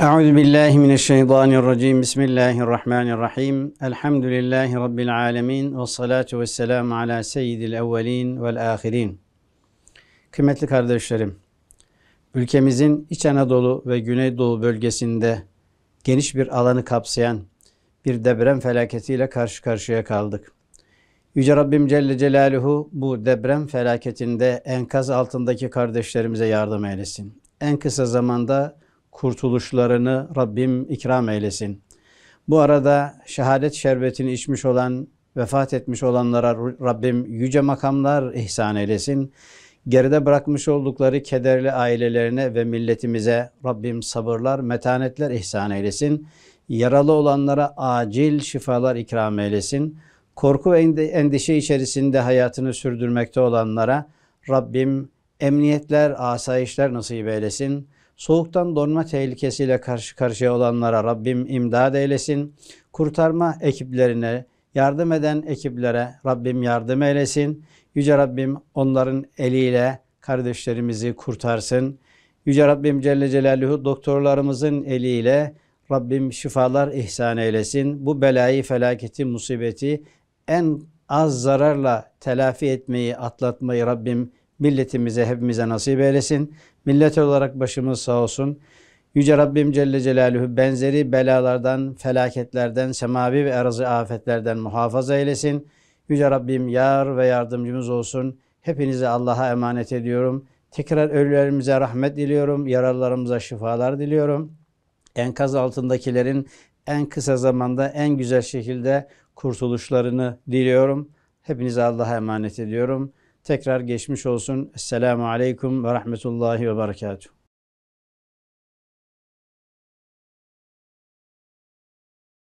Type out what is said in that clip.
Euzu billahi mineşşeytanirracim. Bismillahirrahmanirrahim. Elhamdülillahi rabbil alamin ve salatu vesselam ala seyyidil evvelin vel ahirin. Kıymetli kardeşlerim, ülkemizin İç Anadolu ve Güneydoğu bölgesinde geniş bir alanı kapsayan bir deprem felaketiyle karşı karşıya kaldık. Yüce Rabbim Celle Celaluhu bu deprem felaketinde enkaz altındaki kardeşlerimize yardım eylesin. En kısa zamanda kurtuluşlarını Rabbim ikram eylesin. Bu arada şehadet şerbetini içmiş olan, vefat etmiş olanlara Rabbim yüce makamlar ihsan eylesin. Geride bırakmış oldukları kederli ailelerine ve milletimize Rabbim sabırlar, metanetler ihsan eylesin. Yaralı olanlara acil şifalar ikram eylesin. Korku ve endişe içerisinde hayatını sürdürmekte olanlara Rabbim emniyetler, asayişler nasip eylesin. Soğuktan donma tehlikesiyle karşı karşıya olanlara Rabbim imdad eylesin. Kurtarma ekiplerine, yardım eden ekiplere Rabbim yardım eylesin. Yüce Rabbim onların eliyle kardeşlerimizi kurtarsın. Yüce Rabbim Celle Celaluhu doktorlarımızın eliyle Rabbim şifalar ihsan eylesin. Bu belayı, felaketi, musibeti en az zararla telafi etmeyi, atlatmayı Rabbim milletimize, hepimize nasip eylesin. Millet olarak başımız sağ olsun. Yüce Rabbim Celle Celaluhu benzeri belalardan, felaketlerden, semavi ve arzı afetlerden muhafaza eylesin. Yüce Rabbim yar ve yardımcımız olsun. Hepinizi Allah'a emanet ediyorum. Tekrar ölülerimize rahmet diliyorum. Yaralarımıza şifalar diliyorum. Enkaz altındakilerin en kısa zamanda en güzel şekilde kurtuluşlarını diliyorum. Hepinizi Allah'a emanet ediyorum. Tekrar geçmiş olsun. Selamun Aleyküm ve Rahmetullahi ve Berekatuhu.